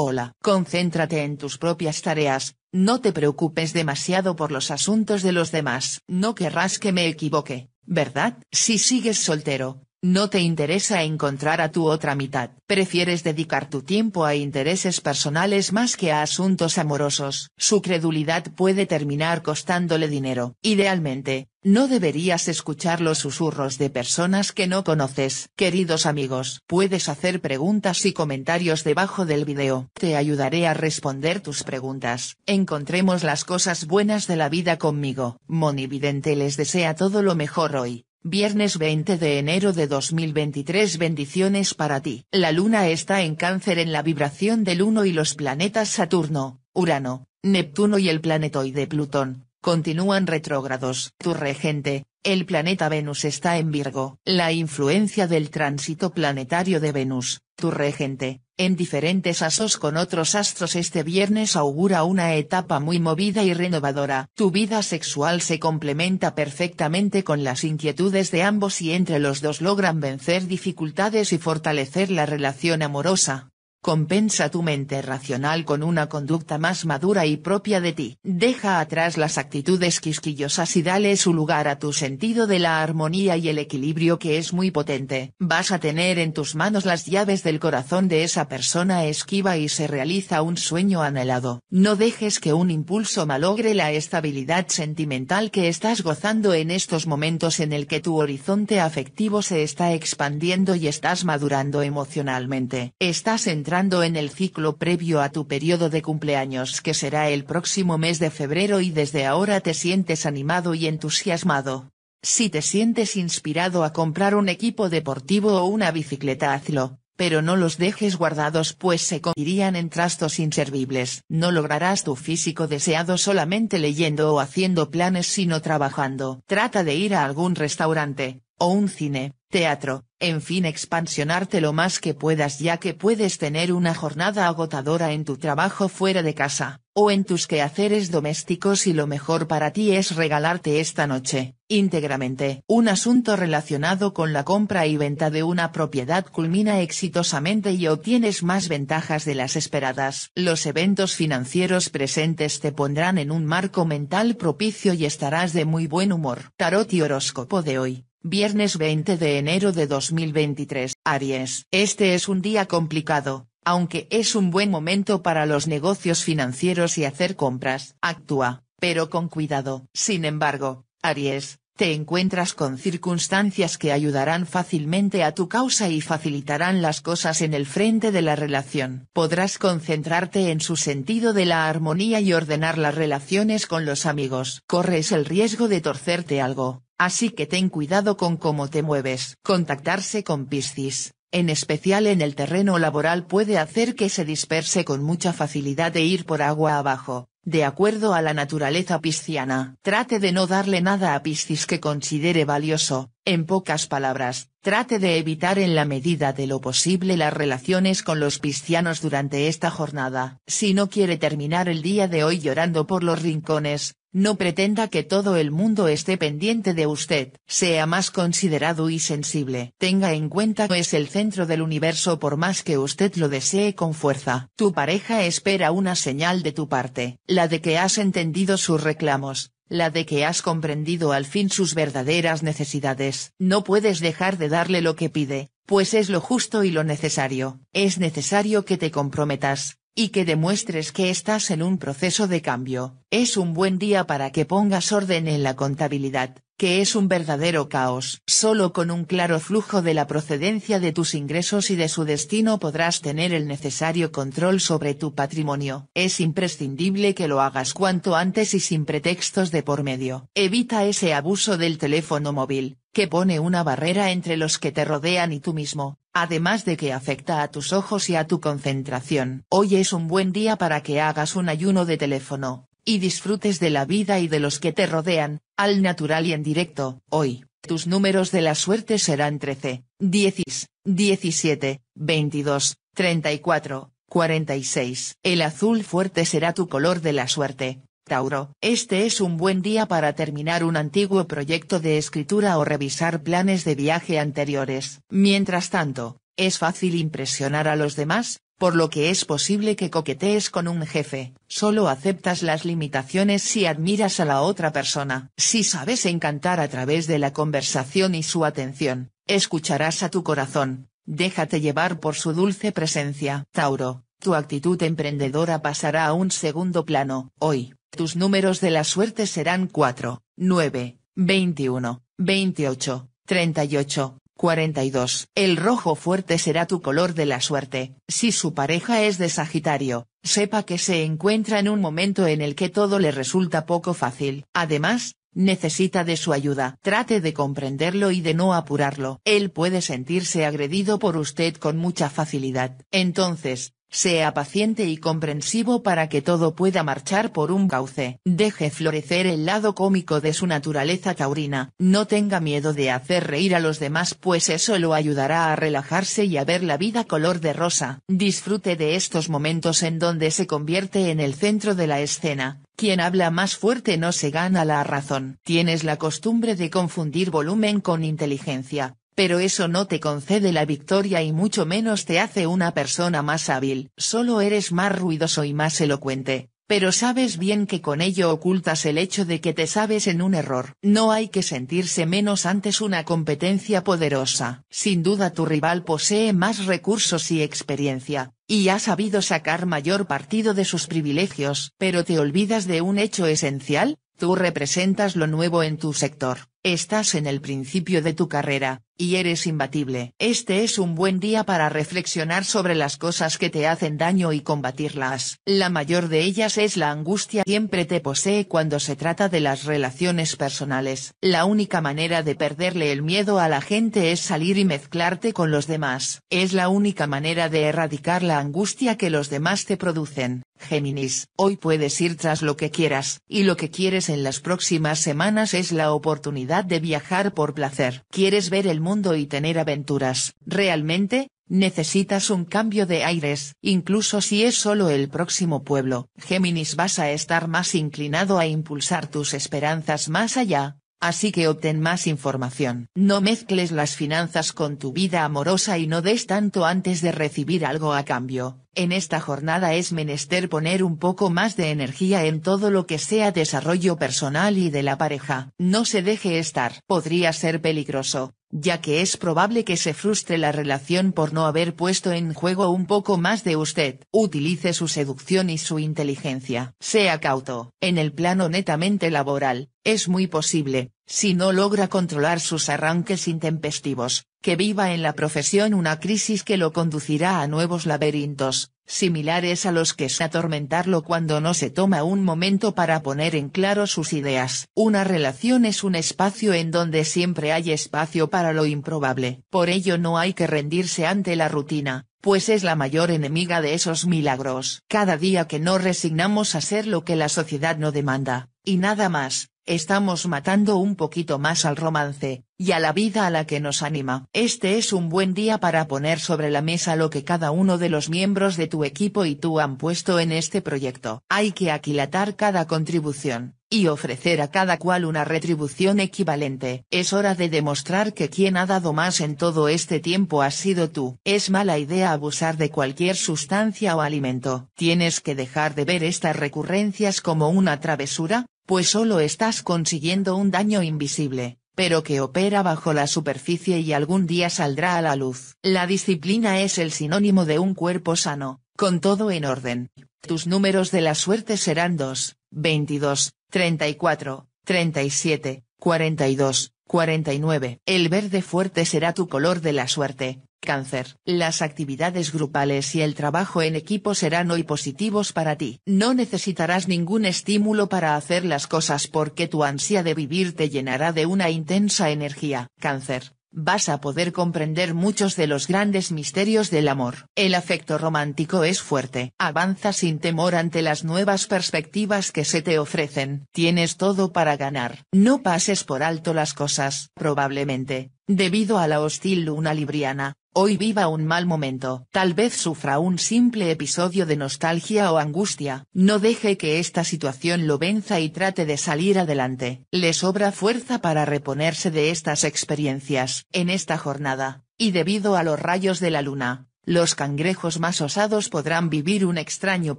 Hola. Concéntrate en tus propias tareas, no te preocupes demasiado por los asuntos de los demás. No querrás que me equivoque, ¿verdad? Si sigues soltero, no te interesa encontrar a tu otra mitad. Prefieres dedicar tu tiempo a intereses personales más que a asuntos amorosos. Su credulidad puede terminar costándole dinero. Idealmente, no deberías escuchar los susurros de personas que no conoces. Queridos amigos, puedes hacer preguntas y comentarios debajo del video. Te ayudaré a responder tus preguntas. Encontremos las cosas buenas de la vida conmigo. Monividente les desea todo lo mejor hoy. Viernes 20 de enero de 2023 Bendiciones para ti. La luna está en cáncer en la vibración del Uno y los planetas Saturno, Urano, Neptuno y el planetoide Plutón, continúan retrógrados. Tu regente, el planeta Venus está en Virgo. La influencia del tránsito planetario de Venus, tu regente, en diferentes asos con otros astros este viernes augura una etapa muy movida y renovadora. Tu vida sexual se complementa perfectamente con las inquietudes de ambos y entre los dos logran vencer dificultades y fortalecer la relación amorosa. Compensa tu mente racional con una conducta más madura y propia de ti. Deja atrás las actitudes quisquillosas y dale su lugar a tu sentido de la armonía y el equilibrio que es muy potente. Vas a tener en tus manos las llaves del corazón de esa persona esquiva y se realiza un sueño anhelado. No dejes que un impulso malogre la estabilidad sentimental que estás gozando en estos momentos en el que tu horizonte afectivo se está expandiendo y estás madurando emocionalmente. Estás entrando en el ciclo previo a tu periodo de cumpleaños que será el próximo mes de febrero y desde ahora te sientes animado y entusiasmado. Si te sientes inspirado a comprar un equipo deportivo o una bicicleta hazlo, pero no los dejes guardados pues se convertirían en trastos inservibles. No lograrás tu físico deseado solamente leyendo o haciendo planes sino trabajando. Trata de ir a algún restaurante, o un cine, teatro, en fin expansionarte lo más que puedas ya que puedes tener una jornada agotadora en tu trabajo fuera de casa, o en tus quehaceres domésticos y lo mejor para ti es regalarte esta noche, íntegramente. Un asunto relacionado con la compra y venta de una propiedad culmina exitosamente y obtienes más ventajas de las esperadas. Los eventos financieros presentes te pondrán en un marco mental propicio y estarás de muy buen humor. Tarot y horóscopo de hoy. Viernes 20 de enero de 2023. Aries. Este es un día complicado, aunque es un buen momento para los negocios financieros y hacer compras. Actúa, pero con cuidado. Sin embargo, Aries, te encuentras con circunstancias que ayudarán fácilmente a tu causa y facilitarán las cosas en el frente de la relación. Podrás concentrarte en su sentido de la armonía y ordenar las relaciones con los amigos. Corres el riesgo de torcerte algo, Así que ten cuidado con cómo te mueves. Contactarse con Piscis, en especial en el terreno laboral puede hacer que se disperse con mucha facilidad e ir por agua abajo, de acuerdo a la naturaleza pisciana. Trate de no darle nada a Piscis que considere valioso, en pocas palabras, trate de evitar en la medida de lo posible las relaciones con los piscianos durante esta jornada. Si no quiere terminar el día de hoy llorando por los rincones, no pretenda que todo el mundo esté pendiente de usted. Sea más considerado y sensible. Tenga en cuenta que es el centro del universo por más que usted lo desee con fuerza. Tu pareja espera una señal de tu parte, la de que has entendido sus reclamos, la de que has comprendido al fin sus verdaderas necesidades. No puedes dejar de darle lo que pide, pues es lo justo y lo necesario. Es necesario que te comprometas, y que demuestres que estás en un proceso de cambio es un buen día para que pongas orden en la contabilidad, que es un verdadero caos. Solo con un claro flujo de la procedencia de tus ingresos y de su destino podrás tener el necesario control sobre tu patrimonio. Es imprescindible que lo hagas cuanto antes y sin pretextos de por medio. Evita ese abuso del teléfono móvil, que pone una barrera entre los que te rodean y tú mismo, además de que afecta a tus ojos y a tu concentración. Hoy es un buen día para que hagas un ayuno de teléfono y disfrutes de la vida y de los que te rodean, al natural y en directo. Hoy, tus números de la suerte serán 13, 10, 17, 22, 34, 46. El azul fuerte será tu color de la suerte. Tauro, este es un buen día para terminar un antiguo proyecto de escritura o revisar planes de viaje anteriores. Mientras tanto, es fácil impresionar a los demás, por lo que es posible que coquetees con un jefe, solo aceptas las limitaciones si admiras a la otra persona. Si sabes encantar a través de la conversación y su atención, escucharás a tu corazón, déjate llevar por su dulce presencia. Tauro, tu actitud emprendedora pasará a un segundo plano. Hoy, tus números de la suerte serán 4, 9, 21, 28, 38, 42. El rojo fuerte será tu color de la suerte. Si su pareja es de Sagitario, sepa que se encuentra en un momento en el que todo le resulta poco fácil. Además, necesita de su ayuda. Trate de comprenderlo y de no apurarlo. Él puede sentirse agredido por usted con mucha facilidad. Entonces, sea paciente y comprensivo para que todo pueda marchar por un cauce. Deje florecer el lado cómico de su naturaleza taurina. No tenga miedo de hacer reír a los demás pues eso lo ayudará a relajarse y a ver la vida color de rosa. Disfrute de estos momentos en donde se convierte en el centro de la escena. Quien habla más fuerte no se gana la razón. Tienes la costumbre de confundir volumen con inteligencia, pero eso no te concede la victoria y mucho menos te hace una persona más hábil, solo eres más ruidoso y más elocuente, pero sabes bien que con ello ocultas el hecho de que te sabes en un error. No hay que sentirse menos antes una competencia poderosa. Sin duda tu rival posee más recursos y experiencia, y ha sabido sacar mayor partido de sus privilegios, pero te olvidas de un hecho esencial, tú representas lo nuevo en tu sector, estás en el principio de tu carrera, y eres imbatible. Este es un buen día para reflexionar sobre las cosas que te hacen daño y combatirlas. La mayor de ellas es la angustia siempre te posee cuando se trata de las relaciones personales. La única manera de perderle el miedo a la gente es salir y mezclarte con los demás. Es la única manera de erradicar la angustia que los demás te producen. Géminis, hoy puedes ir tras lo que quieras, y lo que quieres en las próximas semanas es la oportunidad de viajar por placer. Quieres ver el mundo mundo y tener aventuras. Realmente, necesitas un cambio de aires. Incluso si es solo el próximo pueblo, Géminis vas a estar más inclinado a impulsar tus esperanzas más allá, así que obtén más información. No mezcles las finanzas con tu vida amorosa y no des tanto antes de recibir algo a cambio. En esta jornada es menester poner un poco más de energía en todo lo que sea desarrollo personal y de la pareja. No se deje estar. Podría ser peligroso, ya que es probable que se frustre la relación por no haber puesto en juego un poco más de usted. Utilice su seducción y su inteligencia. Sea cauto. En el plano netamente laboral, es muy posible, si no logra controlar sus arranques intempestivos, que viva en la profesión una crisis que lo conducirá a nuevos laberintos, similares a los que es atormentarlo cuando no se toma un momento para poner en claro sus ideas. Una relación es un espacio en donde siempre hay espacio para lo improbable. Por ello no hay que rendirse ante la rutina, pues es la mayor enemiga de esos milagros. Cada día que no resignamos a ser lo que la sociedad no demanda, y nada más, estamos matando un poquito más al romance, y a la vida a la que nos anima. Este es un buen día para poner sobre la mesa lo que cada uno de los miembros de tu equipo y tú han puesto en este proyecto. Hay que aquilatar cada contribución, y ofrecer a cada cual una retribución equivalente. Es hora de demostrar que quien ha dado más en todo este tiempo ha sido tú. Es mala idea abusar de cualquier sustancia o alimento. Tienes que dejar de ver estas recurrencias como una travesura, pues solo estás consiguiendo un daño invisible, pero que opera bajo la superficie y algún día saldrá a la luz. La disciplina es el sinónimo de un cuerpo sano, con todo en orden. Tus números de la suerte serán 2, 22, 34, 37, 42, 49. El verde fuerte será tu color de la suerte, Cáncer. Las actividades grupales y el trabajo en equipo serán hoy positivos para ti. No necesitarás ningún estímulo para hacer las cosas porque tu ansia de vivir te llenará de una intensa energía. Cáncer. Vas a poder comprender muchos de los grandes misterios del amor. El afecto romántico es fuerte. Avanza sin temor ante las nuevas perspectivas que se te ofrecen. Tienes todo para ganar. No pases por alto las cosas. Probablemente, Debido a la hostil luna libriana, hoy viva un mal momento. Tal vez sufra un simple episodio de nostalgia o angustia. No deje que esta situación lo venza y trate de salir adelante. Le sobra fuerza para reponerse de estas experiencias. En esta jornada, y debido a los rayos de la luna, los cangrejos más osados podrán vivir un extraño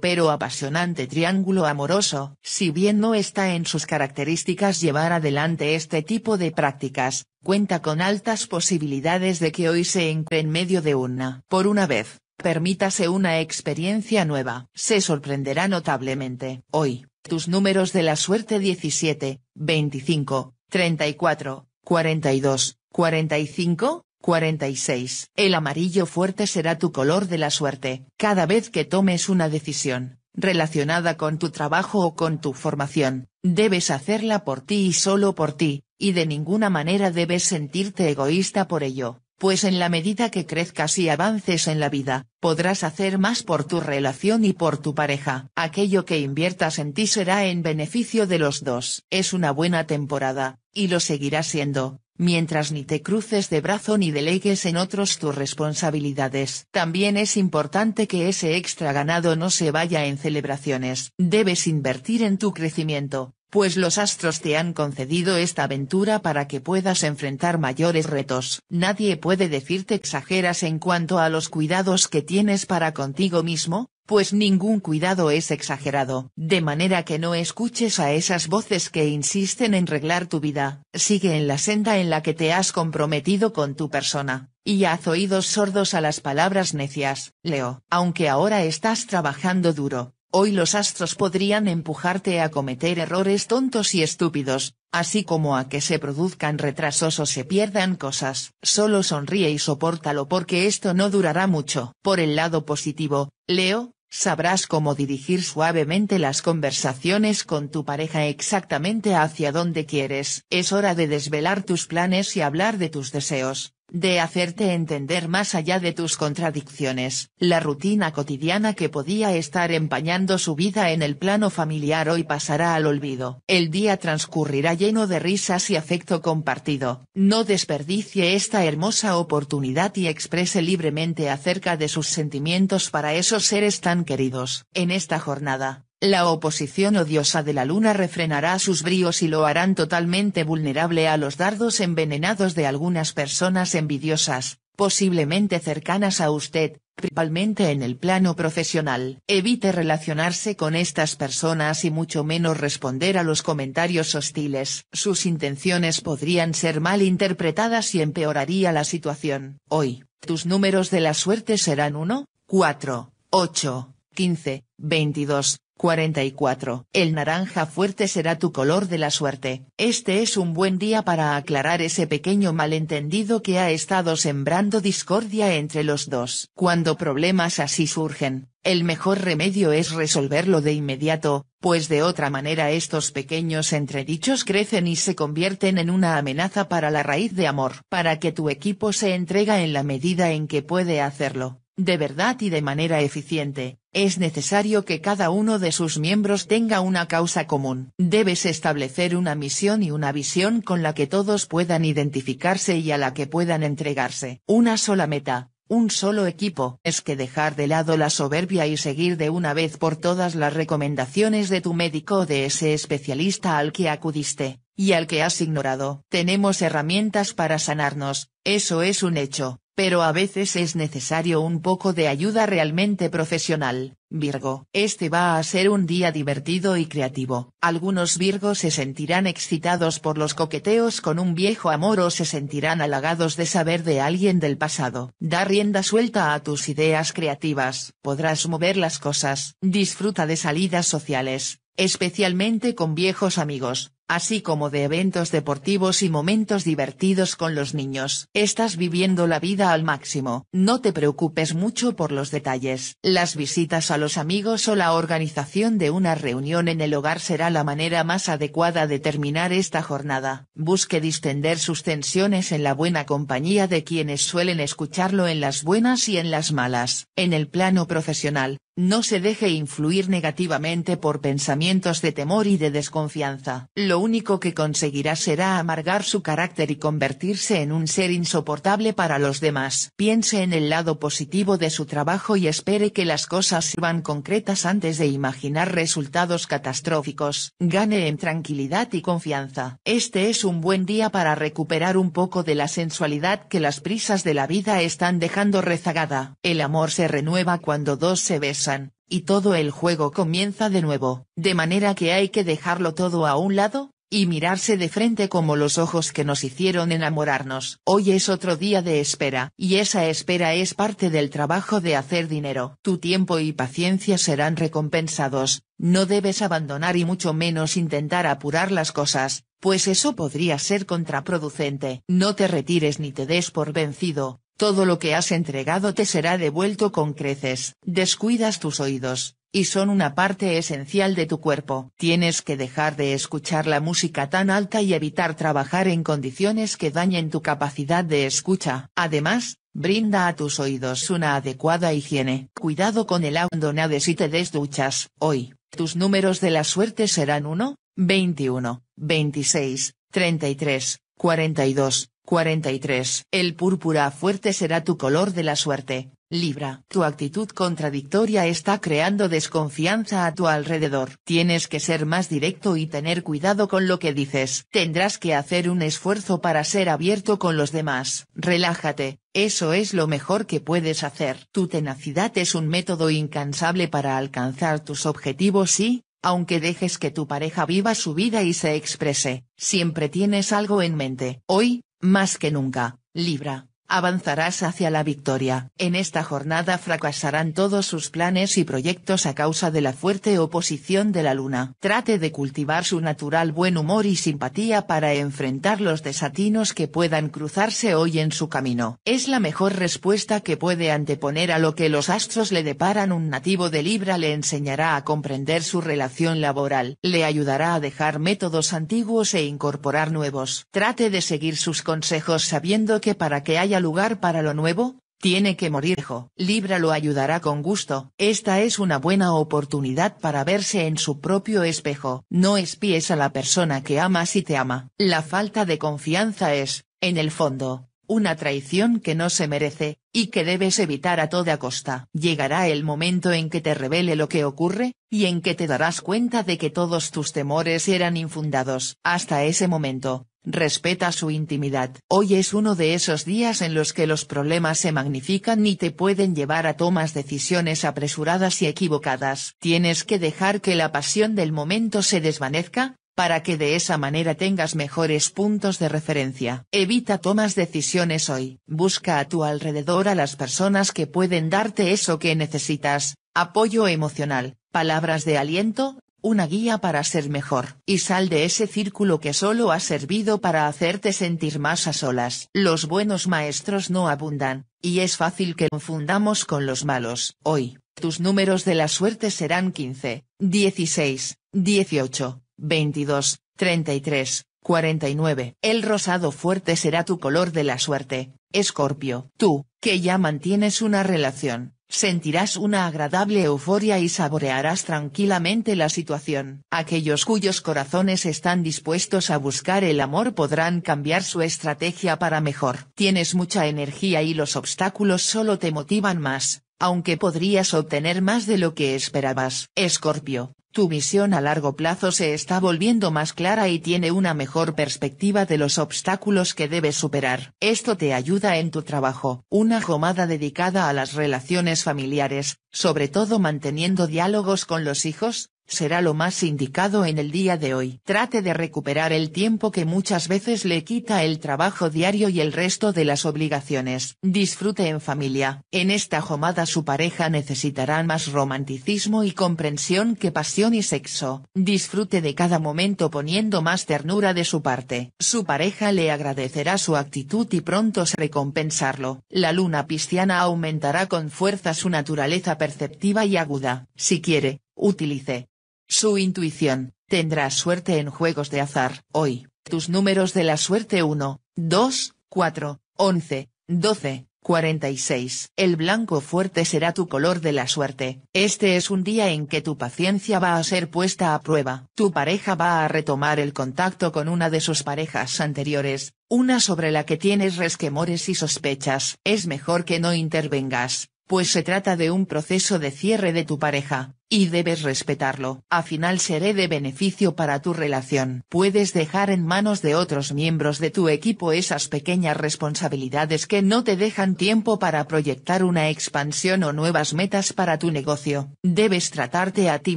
pero apasionante triángulo amoroso. Si bien no está en sus características llevar adelante este tipo de prácticas, cuenta con altas posibilidades de que hoy se entre en medio de una. Por una vez, permítase una experiencia nueva. Se sorprenderá notablemente. Hoy, tus números de la suerte 17, 25, 34, 42, 45, 46. El amarillo fuerte será tu color de la suerte, cada vez que tomes una decisión, relacionada con tu trabajo o con tu formación, debes hacerla por ti y solo por ti, y de ninguna manera debes sentirte egoísta por ello, pues en la medida que crezcas y avances en la vida, podrás hacer más por tu relación y por tu pareja. Aquello que inviertas en ti será en beneficio de los dos. Es una buena temporada, y lo seguirá siendo, mientras ni te cruces de brazo ni delegues en otros tus responsabilidades. También es importante que ese extra ganado no se vaya en celebraciones. Debes invertir en tu crecimiento, pues los astros te han concedido esta aventura para que puedas enfrentar mayores retos. Nadie puede decirte exageras en cuanto a los cuidados que tienes para contigo mismo, pues ningún cuidado es exagerado, de manera que no escuches a esas voces que insisten en reglar tu vida, sigue en la senda en la que te has comprometido con tu persona, y haz oídos sordos a las palabras necias, Leo, aunque ahora estás trabajando duro, Hoy los astros podrían empujarte a cometer errores tontos y estúpidos, así como a que se produzcan retrasos o se pierdan cosas. Solo sonríe y sopórtalo porque esto no durará mucho. Por el lado positivo, Leo, Sabrás cómo dirigir suavemente las conversaciones con tu pareja exactamente hacia dónde quieres. Es hora de desvelar tus planes y hablar de tus deseos, de hacerte entender más allá de tus contradicciones. La rutina cotidiana que podía estar empañando su vida en el plano familiar hoy pasará al olvido. El día transcurrirá lleno de risas y afecto compartido. No desperdicie esta hermosa oportunidad y exprese libremente acerca de sus sentimientos para esos seres tan queridos. En esta jornada, la oposición odiosa de la luna refrenará sus bríos y lo harán totalmente vulnerable a los dardos envenenados de algunas personas envidiosas, posiblemente cercanas a usted, principalmente en el plano profesional. Evite relacionarse con estas personas y mucho menos responder a los comentarios hostiles. Sus intenciones podrían ser mal interpretadas y empeoraría la situación. Hoy, tus números de la suerte serán 1, 4, 8, 15, 22, 44. El naranja fuerte será tu color de la suerte. Este es un buen día para aclarar ese pequeño malentendido que ha estado sembrando discordia entre los dos. Cuando problemas así surgen, el mejor remedio es resolverlo de inmediato, pues de otra manera estos pequeños entredichos crecen y se convierten en una amenaza para la raíz de amor. Para que tu equipo se entrega en la medida en que puede hacerlo, de verdad y de manera eficiente, es necesario que cada uno de sus miembros tenga una causa común. Debes establecer una misión y una visión con la que todos puedan identificarse y a la que puedan entregarse. Una sola meta, un solo equipo. Es que dejar de lado la soberbia y seguir de una vez por todas las recomendaciones de tu médico o de ese especialista al que acudiste y al que has ignorado. Tenemos herramientas para sanarnos, eso es un hecho, pero a veces es necesario un poco de ayuda realmente profesional. Virgo, este va a ser un día divertido y creativo. Algunos Virgos se sentirán excitados por los coqueteos con un viejo amor o se sentirán halagados de saber de alguien del pasado. Da rienda suelta a tus ideas creativas. Podrás mover las cosas. Disfruta de salidas sociales, especialmente con viejos amigos así como de eventos deportivos y momentos divertidos con los niños. Estás viviendo la vida al máximo. No te preocupes mucho por los detalles. Las visitas a los amigos o la organización de una reunión en el hogar será la manera más adecuada de terminar esta jornada. Busque distender sus tensiones en la buena compañía de quienes suelen escucharlo en las buenas y en las malas. En el plano profesional, no se deje influir negativamente por pensamientos de temor y de desconfianza único que conseguirá será amargar su carácter y convertirse en un ser insoportable para los demás. Piense en el lado positivo de su trabajo y espere que las cosas sirvan concretas antes de imaginar resultados catastróficos. Gane en tranquilidad y confianza. Este es un buen día para recuperar un poco de la sensualidad que las prisas de la vida están dejando rezagada. El amor se renueva cuando dos se besan, y todo el juego comienza de nuevo, de manera que hay que dejarlo todo a un lado, y mirarse de frente como los ojos que nos hicieron enamorarnos. Hoy es otro día de espera, y esa espera es parte del trabajo de hacer dinero. Tu tiempo y paciencia serán recompensados, no debes abandonar y mucho menos intentar apurar las cosas, pues eso podría ser contraproducente. No te retires ni te des por vencido, todo lo que has entregado te será devuelto con creces. Descuidas tus oídos, y son una parte esencial de tu cuerpo. Tienes que dejar de escuchar la música tan alta y evitar trabajar en condiciones que dañen tu capacidad de escucha. Además, Brinda a tus oídos una adecuada higiene. Cuidado con el de si te desduchas. duchas. Hoy, tus números de la suerte serán 1, 21, 26, 33, 42, 43. El púrpura fuerte será tu color de la suerte, Libra. Tu actitud contradictoria está creando desconfianza a tu alrededor. Tienes que ser más directo y tener cuidado con lo que dices. Tendrás que hacer un esfuerzo para ser abierto con los demás. Relájate, eso es lo mejor que puedes hacer. Tu tenacidad es un método incansable para alcanzar tus objetivos y, aunque dejes que tu pareja viva su vida y se exprese, siempre tienes algo en mente. Hoy, más que nunca, Libra avanzarás hacia la victoria. En esta jornada fracasarán todos sus planes y proyectos a causa de la fuerte oposición de la luna. Trate de cultivar su natural buen humor y simpatía para enfrentar los desatinos que puedan cruzarse hoy en su camino. Es la mejor respuesta que puede anteponer a lo que los astros le deparan. Un nativo de Libra le enseñará a comprender su relación laboral. Le ayudará a dejar métodos antiguos e incorporar nuevos. Trate de seguir sus consejos sabiendo que para que haya lugar para lo nuevo, tiene que morir hijo. Libra lo ayudará con gusto. Esta es una buena oportunidad para verse en su propio espejo. No espíes a la persona que amas y te ama. La falta de confianza es, en el fondo, una traición que no se merece, y que debes evitar a toda costa. Llegará el momento en que te revele lo que ocurre, y en que te darás cuenta de que todos tus temores eran infundados. Hasta ese momento, Respeta su intimidad. Hoy es uno de esos días en los que los problemas se magnifican y te pueden llevar a tomas decisiones apresuradas y equivocadas. Tienes que dejar que la pasión del momento se desvanezca, para que de esa manera tengas mejores puntos de referencia. Evita tomas decisiones hoy. Busca a tu alrededor a las personas que pueden darte eso que necesitas, apoyo emocional, palabras de aliento, una guía para ser mejor. Y sal de ese círculo que solo ha servido para hacerte sentir más a solas. Los buenos maestros no abundan, y es fácil que confundamos con los malos. Hoy, tus números de la suerte serán 15, 16, 18, 22, 33, 49. El rosado fuerte será tu color de la suerte, Escorpio. Tú, que ya mantienes una relación, Sentirás una agradable euforia y saborearás tranquilamente la situación. Aquellos cuyos corazones están dispuestos a buscar el amor podrán cambiar su estrategia para mejor. Tienes mucha energía y los obstáculos solo te motivan más, aunque podrías obtener más de lo que esperabas. Escorpio. Tu visión a largo plazo se está volviendo más clara y tiene una mejor perspectiva de los obstáculos que debes superar. Esto te ayuda en tu trabajo. Una jomada dedicada a las relaciones familiares, sobre todo manteniendo diálogos con los hijos, será lo más indicado en el día de hoy. Trate de recuperar el tiempo que muchas veces le quita el trabajo diario y el resto de las obligaciones. Disfrute en familia. En esta jomada su pareja necesitará más romanticismo y comprensión que pasión y sexo. Disfrute de cada momento poniendo más ternura de su parte. Su pareja le agradecerá su actitud y pronto se recompensarlo. La luna pisciana aumentará con fuerza su naturaleza perceptiva y aguda. Si quiere, utilice, su intuición, tendrás suerte en juegos de azar. Hoy, tus números de la suerte 1, 2, 4, 11, 12, 46. El blanco fuerte será tu color de la suerte. Este es un día en que tu paciencia va a ser puesta a prueba. Tu pareja va a retomar el contacto con una de sus parejas anteriores, una sobre la que tienes resquemores y sospechas. Es mejor que no intervengas, pues se trata de un proceso de cierre de tu pareja, y debes respetarlo. A final seré de beneficio para tu relación. Puedes dejar en manos de otros miembros de tu equipo esas pequeñas responsabilidades que no te dejan tiempo para proyectar una expansión o nuevas metas para tu negocio. Debes tratarte a ti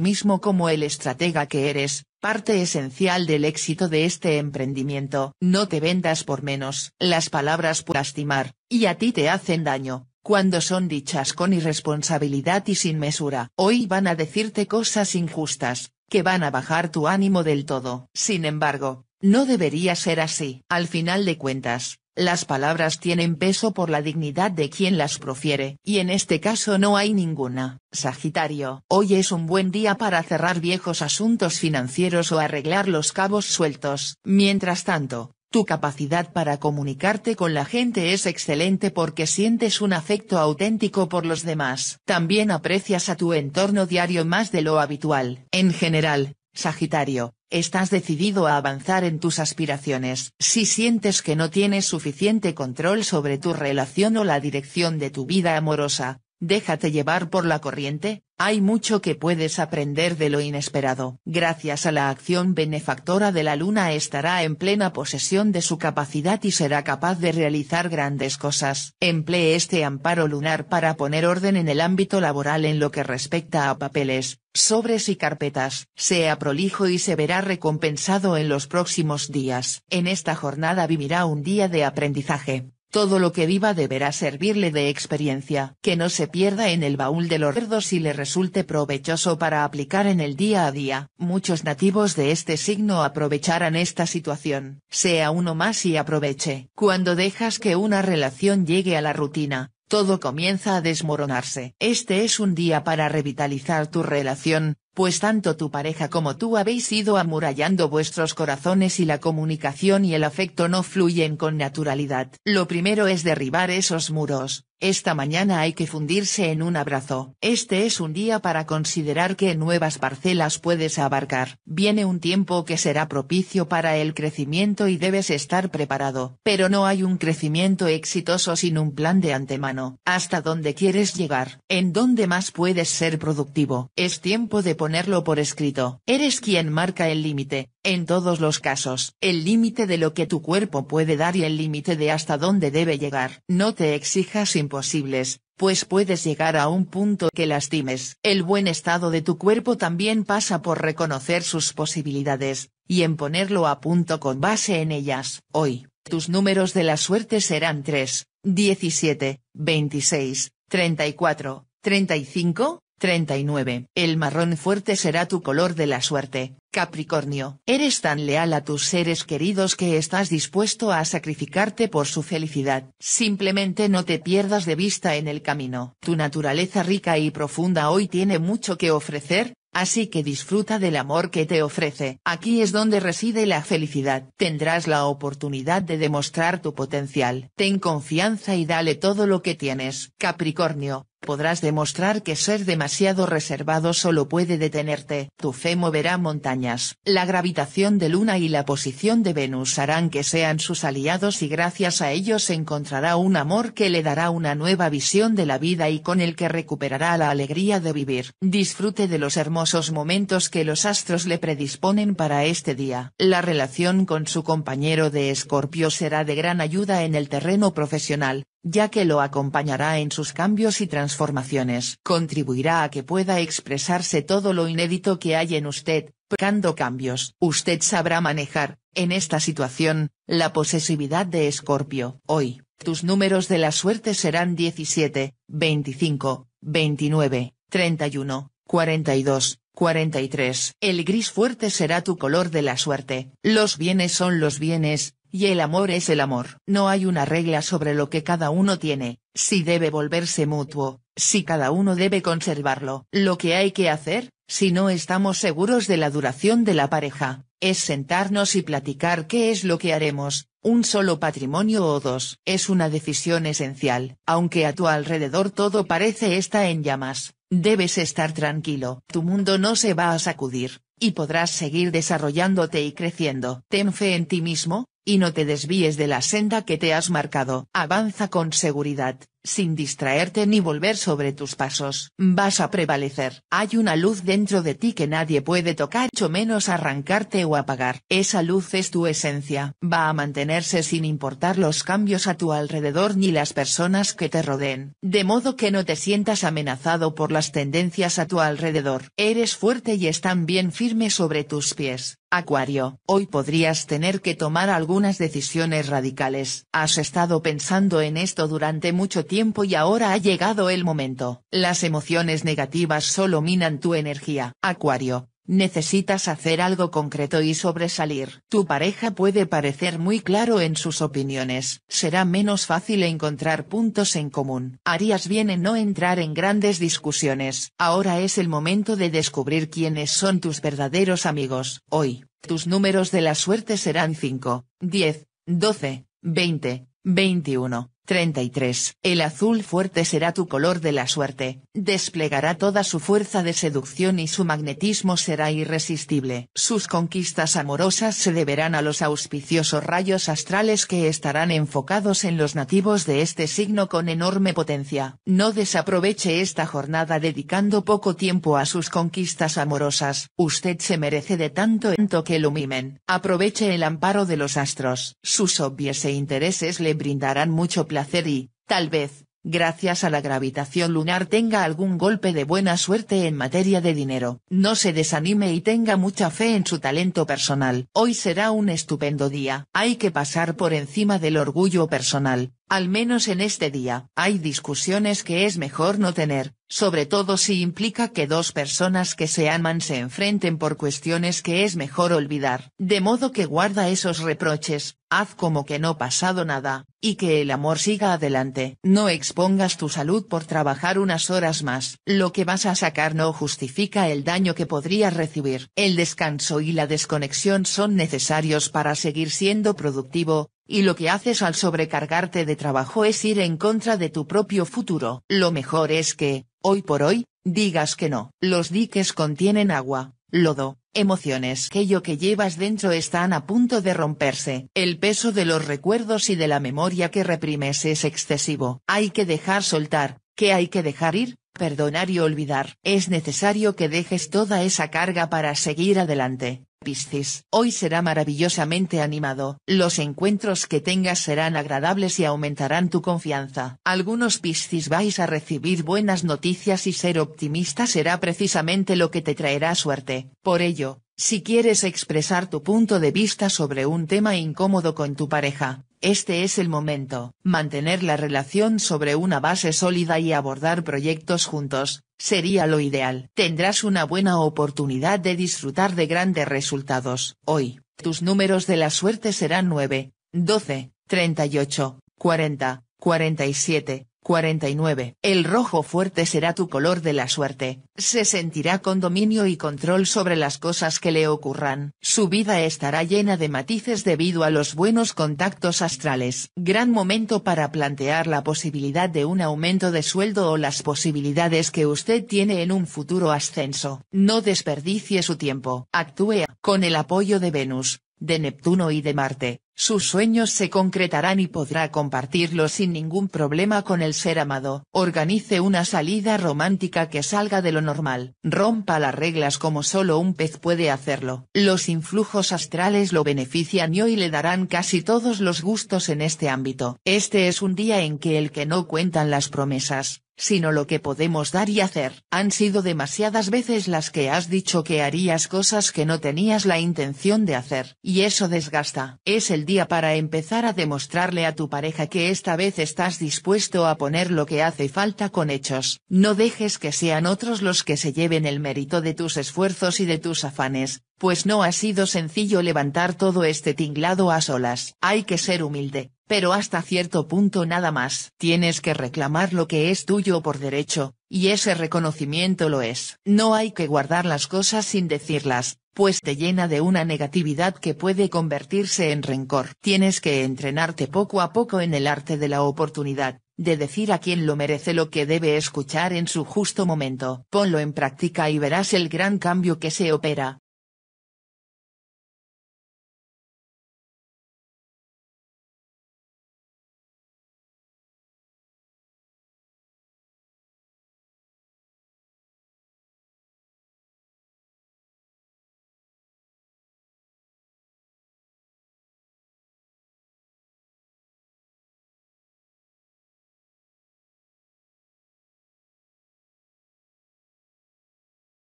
mismo como el estratega que eres, parte esencial del éxito de este emprendimiento. No te vendas por menos. Las palabras pueden lastimar, y a ti te hacen daño, cuando son dichas con irresponsabilidad y sin mesura. Hoy van a decirte cosas injustas, que van a bajar tu ánimo del todo. Sin embargo, no debería ser así. Al final de cuentas, las palabras tienen peso por la dignidad de quien las profiere, y en este caso no hay ninguna. Sagitario, hoy es un buen día para cerrar viejos asuntos financieros o arreglar los cabos sueltos. Mientras tanto, tu capacidad para comunicarte con la gente es excelente porque sientes un afecto auténtico por los demás. También aprecias a tu entorno diario más de lo habitual. En general, Sagitario, estás decidido a avanzar en tus aspiraciones. Si sientes que no tienes suficiente control sobre tu relación o la dirección de tu vida amorosa, Déjate llevar por la corriente, hay mucho que puedes aprender de lo inesperado. Gracias a la acción benefactora de la luna estará en plena posesión de su capacidad y será capaz de realizar grandes cosas. Emplee este amparo lunar para poner orden en el ámbito laboral en lo que respecta a papeles, sobres y carpetas. Sea prolijo y se verá recompensado en los próximos días. En esta jornada vivirá un día de aprendizaje. Todo lo que viva deberá servirle de experiencia, que no se pierda en el baúl de los recuerdos y le resulte provechoso para aplicar en el día a día. Muchos nativos de este signo aprovecharán esta situación. Sea uno más y aproveche. Cuando dejas que una relación llegue a la rutina, todo comienza a desmoronarse. Este es un día para revitalizar tu relación, pues tanto tu pareja como tú habéis ido amurallando vuestros corazones y la comunicación y el afecto no fluyen con naturalidad. Lo primero es derribar esos muros, esta mañana hay que fundirse en un abrazo. Este es un día para considerar qué nuevas parcelas puedes abarcar. Viene un tiempo que será propicio para el crecimiento y debes estar preparado. Pero no hay un crecimiento exitoso sin un plan de antemano. Hasta dónde quieres llegar. En dónde más puedes ser productivo. Es tiempo de ponerlo por escrito. Eres quien marca el límite, en todos los casos, el límite de lo que tu cuerpo puede dar y el límite de hasta dónde debe llegar. No te exijas imposibles, pues puedes llegar a un punto que lastimes. El buen estado de tu cuerpo también pasa por reconocer sus posibilidades, y en ponerlo a punto con base en ellas. Hoy, tus números de la suerte serán 3, 17, 26, 34, 35, 39. El marrón fuerte será tu color de la suerte, Capricornio. Eres tan leal a tus seres queridos que estás dispuesto a sacrificarte por su felicidad. Simplemente no te pierdas de vista en el camino. Tu naturaleza rica y profunda hoy tiene mucho que ofrecer, Así que disfruta del amor que te ofrece. Aquí es donde reside la felicidad. Tendrás la oportunidad de demostrar tu potencial. Ten confianza y dale todo lo que tienes. Capricornio, podrás demostrar que ser demasiado reservado solo puede detenerte. Tu fe moverá montañas. La gravitación de Luna y la posición de Venus harán que sean sus aliados y gracias a ellos encontrará un amor que le dará una nueva visión de la vida y con el que recuperará la alegría de vivir. Disfrute de los hermosos momentos que los astros le predisponen para este día. La relación con su compañero de Escorpio será de gran ayuda en el terreno profesional, ya que lo acompañará en sus cambios y transformaciones. Contribuirá a que pueda expresarse todo lo inédito que hay en usted, pecando cambios. Usted sabrá manejar, en esta situación, la posesividad de Escorpio. Hoy, tus números de la suerte serán 17, 25, 29, 31, 42. 43. El gris fuerte será tu color de la suerte. Los bienes son los bienes, y el amor es el amor. No hay una regla sobre lo que cada uno tiene, si debe volverse mutuo, si cada uno debe conservarlo. Lo que hay que hacer, si no estamos seguros de la duración de la pareja, es sentarnos y platicar qué es lo que haremos, un solo patrimonio o dos. Es una decisión esencial, aunque a tu alrededor todo parece estar en llamas, debes estar tranquilo, tu mundo no se va a sacudir, y podrás seguir desarrollándote y creciendo. Ten fe en ti mismo, y no te desvíes de la senda que te has marcado. Avanza con seguridad, sin distraerte ni volver sobre tus pasos. Vas a prevalecer. Hay una luz dentro de ti que nadie puede tocar mucho menos arrancarte o apagar. Esa luz es tu esencia. Va a mantenerse sin importar los cambios a tu alrededor ni las personas que te rodeen. De modo que no te sientas amenazado por las tendencias a tu alrededor. Eres fuerte y están bien firme sobre tus pies. Acuario, hoy podrías tener que tomar algunas decisiones radicales. Has estado pensando en esto durante mucho tiempo tiempo y ahora ha llegado el momento. Las emociones negativas solo minan tu energía. Acuario, Necesitas hacer algo concreto y sobresalir. Tu pareja puede parecer muy claro en sus opiniones. Será menos fácil encontrar puntos en común. Harías bien en no entrar en grandes discusiones. Ahora es el momento de descubrir quiénes son tus verdaderos amigos. Hoy, tus números de la suerte serán 5, 10, 12, 20, 21. 33. El azul fuerte será tu color de la suerte, desplegará toda su fuerza de seducción y su magnetismo será irresistible. Sus conquistas amorosas se deberán a los auspiciosos rayos astrales que estarán enfocados en los nativos de este signo con enorme potencia. No desaproveche esta jornada dedicando poco tiempo a sus conquistas amorosas. Usted se merece de tanto en que lo mimen. Aproveche el amparo de los astros. Sus obvios e intereses le brindarán mucho hacer y, tal vez, gracias a la gravitación lunar tenga algún golpe de buena suerte en materia de dinero. No se desanime y tenga mucha fe en su talento personal. Hoy será un estupendo día. Hay que pasar por encima del orgullo personal, al menos en este día. Hay discusiones que es mejor no tener, sobre todo si implica que dos personas que se aman se enfrenten por cuestiones que es mejor olvidar. De modo que guarda esos reproches, haz como que no pasado nada, y que el amor siga adelante. No expongas tu salud por trabajar unas horas más. Lo que vas a sacar no justifica el daño que podrías recibir. El descanso y la desconexión son necesarios para seguir siendo productivo, y lo que haces al sobrecargarte de trabajo es ir en contra de tu propio futuro. Lo mejor es que, hoy por hoy, digas que no. Los diques contienen agua, lodo, emociones. Aquello que llevas dentro están a punto de romperse. El peso de los recuerdos y de la memoria que reprimes es excesivo. Hay que dejar soltar, que hay que dejar ir, perdonar y olvidar. Es necesario que dejes toda esa carga para seguir adelante. Piscis, hoy será maravillosamente animado. Los encuentros que tengas serán agradables y aumentarán tu confianza. Algunos Piscis vais a recibir buenas noticias y ser optimista será precisamente lo que te traerá suerte. Por ello, si quieres expresar tu punto de vista sobre un tema incómodo con tu pareja, este es el momento, mantener la relación sobre una base sólida y abordar proyectos juntos, sería lo ideal. Tendrás una buena oportunidad de disfrutar de grandes resultados. Hoy, tus números de la suerte serán 9, 12, 38, 40, 47, 49. El rojo fuerte será tu color de la suerte, se sentirá con dominio y control sobre las cosas que le ocurran. Su vida estará llena de matices debido a los buenos contactos astrales. Gran momento para plantear la posibilidad de un aumento de sueldo o las posibilidades que usted tiene en un futuro ascenso. No desperdicie su tiempo. Actúe con el apoyo de Venus, de Neptuno y de Marte sus sueños se concretarán y podrá compartirlos sin ningún problema con el ser amado. Organice una salida romántica que salga de lo normal. Rompa las reglas como solo un pez puede hacerlo. Los influjos astrales lo benefician y hoy le darán casi todos los gustos en este ámbito. Este es un día en que el que no cuentan las promesas, sino lo que podemos dar y hacer. Han sido demasiadas veces las que has dicho que harías cosas que no tenías la intención de hacer. Y eso desgasta. Es el día para empezar a demostrarle a tu pareja que esta vez estás dispuesto a poner lo que hace falta con hechos. No dejes que sean otros los que se lleven el mérito de tus esfuerzos y de tus afanes, pues no ha sido sencillo levantar todo este tinglado a solas. Hay que ser humilde, pero hasta cierto punto nada más. Tienes que reclamar lo que es tuyo por derecho, y ese reconocimiento lo es. No hay que guardar las cosas sin decirlas, pues te llena de una negatividad que puede convertirse en rencor. Tienes que entrenarte poco a poco en el arte de la oportunidad, de decir a quien lo merece lo que debe escuchar en su justo momento. Ponlo en práctica y verás el gran cambio que se opera,